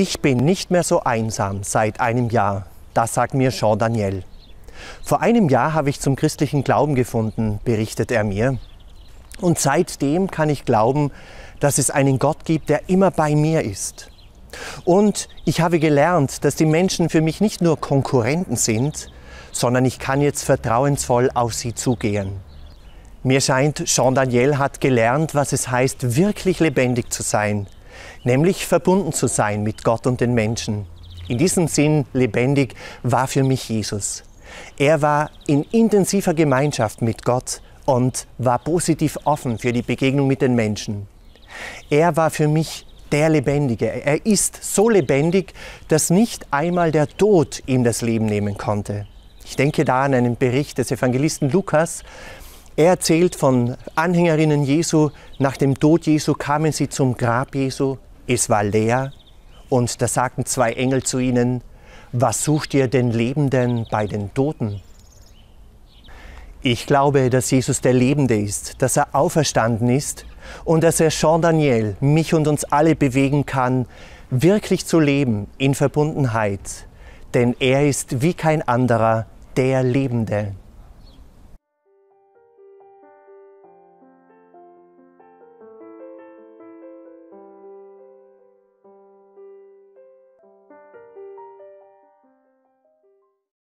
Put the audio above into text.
Ich bin nicht mehr so einsam seit einem Jahr. Das sagt mir Jean Daniel. Vor einem Jahr habe ich zum christlichen Glauben gefunden, berichtet er mir. Und seitdem kann ich glauben, dass es einen Gott gibt, der immer bei mir ist. Und ich habe gelernt, dass die Menschen für mich nicht nur Konkurrenten sind, sondern ich kann jetzt vertrauensvoll auf sie zugehen. Mir scheint, Jean Daniel hat gelernt, was es heißt, wirklich lebendig zu sein, nämlich verbunden zu sein mit Gott und den Menschen. In diesem Sinn lebendig war für mich Jesus. Er war in intensiver Gemeinschaft mit Gott und war positiv offen für die Begegnung mit den Menschen. Er war für mich der Lebendige. Er ist so lebendig, dass nicht einmal der Tod ihm das Leben nehmen konnte. Ich denke da an einen Bericht des Evangelisten Lukas, er erzählt von Anhängerinnen Jesu, nach dem Tod Jesu kamen sie zum Grab Jesu, es war leer und da sagten zwei Engel zu ihnen, was sucht ihr den Lebenden bei den Toten? Ich glaube, dass Jesus der Lebende ist, dass er auferstanden ist und dass er Jean Daniel, mich und uns alle bewegen kann, wirklich zu leben in Verbundenheit, denn er ist wie kein anderer der Lebende.